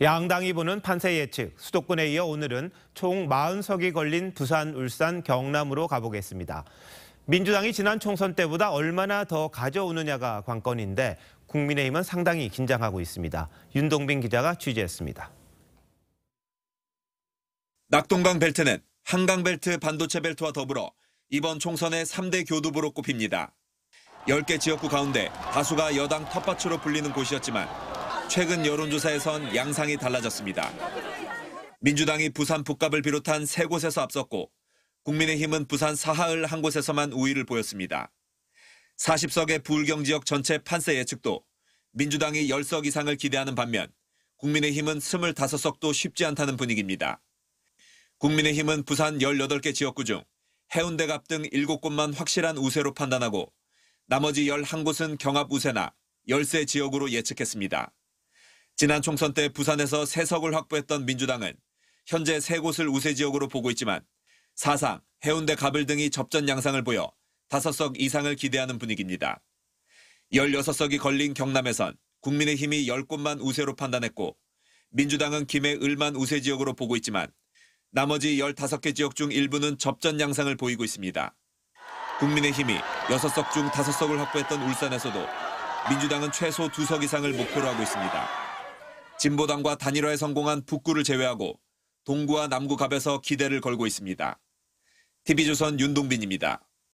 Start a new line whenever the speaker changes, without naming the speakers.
양당이 부는 판세 예측, 수도권에 이어 오늘은 총 40석이 걸린 부산, 울산, 경남으로 가보겠습니다. 민주당이 지난 총선 때보다 얼마나 더 가져오느냐가 관건인데 국민의힘은 상당히 긴장하고 있습니다. 윤동빈 기자가 취재했습니다. 낙동강 벨트는 한강 벨트,
반도체 벨트와 더불어 이번 총선의 3대 교두보로 꼽힙니다. 10개 지역구 가운데 다수가 여당 텃밭으로 불리는 곳이었지만 최근 여론조사에선 양상이 달라졌습니다. 민주당이 부산 북갑을 비롯한 세 곳에서 앞섰고 국민의힘은 부산 사하을 한 곳에서만 우위를 보였습니다. 40석의 불경 지역 전체 판세 예측도 민주당이 10석 이상을 기대하는 반면 국민의힘은 25석도 쉽지 않다는 분위기입니다. 국민의힘은 부산 18개 지역구 중 해운대 갑등 7곳만 확실한 우세로 판단하고 나머지 11곳은 경합 우세나 열세 지역으로 예측했습니다. 지난 총선 때 부산에서 세석을 확보했던 민주당은 현재 세 곳을 우세 지역으로 보고 있지만 사상, 해운대 갑을 등이 접전 양상을 보여 5석 이상을 기대하는 분위기입니다. 16석이 걸린 경남에선 국민의힘이 10곳만 우세로 판단했고 민주당은 김해 을만 우세 지역으로 보고 있지만 나머지 15개 지역 중 일부는 접전 양상을 보이고 있습니다. 국민의힘이 6석 중 5석을 확보했던 울산에서도 민주당은 최소 2석 이상을 목표로 하고 있습니다. 진보당과 단일화에 성공한 북구를 제외하고 동구와 남구 갑에서 기대를 걸고 있습니다. TV조선 윤동빈입니다.